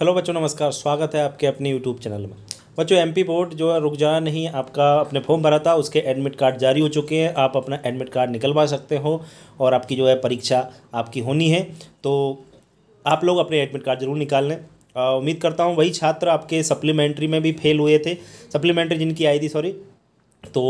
hello बच्चों नमस्कार स्वागत है आपके अपने यूट्यूब चैनल में बच्चों एमपी बोर्ड जो है रुक जाना नहीं आपका अपने फॉर्म भरा था उसके एडमिट कार्ड जारी हो चुके हैं आप अपना एडमिट कार्ड निकलवा सकते हो और आपकी जो है परीक्षा आपकी होनी है तो आप लोग अपने एडमिट कार्ड ज़रूर निकाल लें उम्मीद करता हूँ वही छात्र आपके सप्लीमेंट्री में भी फेल हुए थे सप्लीमेंट्री जिनकी आई थी सॉरी तो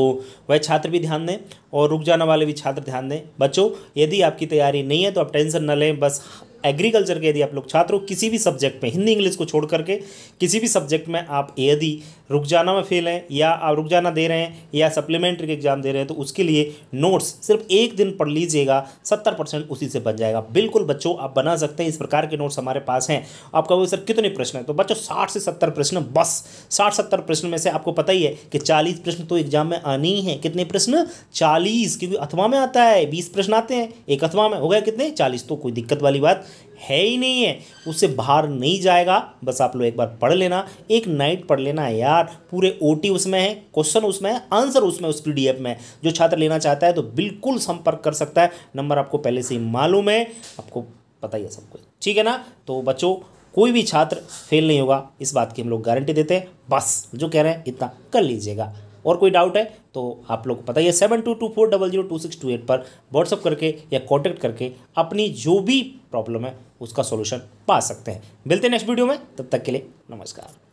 वह छात्र भी ध्यान दें और रुक जाने वाले भी छात्र ध्यान दें बच्चों यदि आपकी तैयारी नहीं है तो आप टेंशन न लें बस एग्रीकल्चर के यदि आप लोग छात्र हो किसी भी सब्जेक्ट में हिंदी इंग्लिश को छोड़ करके किसी भी सब्जेक्ट में आप यदि रुक जाना में फेल हैं या आप रुक जाना दे रहे हैं या सप्लीमेंट्री के एग्जाम दे रहे हैं तो उसके लिए नोट्स सिर्फ एक दिन पढ़ लीजिएगा सत्तर परसेंट उसी से बन जाएगा बिल्कुल बच्चों आप बना सकते हैं इस प्रकार के नोट्स हमारे पास हैं आप कहोगे सर कितने प्रश्न हैं तो बच्चों साठ से सत्तर प्रश्न बस साठ सत्तर प्रश्न में से आपको पता ही है कि चालीस प्रश्न तो एग्जाम में आने ही हैं कितने प्रश्न चालीस क्योंकि अथवा में आता है बीस प्रश्न आते हैं एक अथवा में हो गया कितने चालीस तो कोई दिक्कत वाली बात है ही नहीं है उससे बाहर नहीं जाएगा बस आप लोग एक बार पढ़ लेना एक नाइट पढ़ लेना यार पूरे ओ उसमें है क्वेश्चन उसमें है आंसर उसमें उस पी में जो छात्र लेना चाहता है तो बिल्कुल संपर्क कर सकता है नंबर आपको पहले से ही मालूम है आपको पता ही है सब कुछ ठीक है ना तो बच्चों कोई भी छात्र फेल नहीं होगा इस बात की हम लोग गारंटी देते हैं बस जो कह रहे हैं इतना कर लीजिएगा और कोई डाउट है तो आप लोग को पता ही है seven two two four double zero two six two eight पर व्हाट्सअप करके या कॉन्टैक्ट करके अपनी जो भी प्रॉब्लम है उसका सोल्यूशन पा सकते हैं मिलते हैं नेक्स्ट वीडियो में तब तक के लिए नमस्कार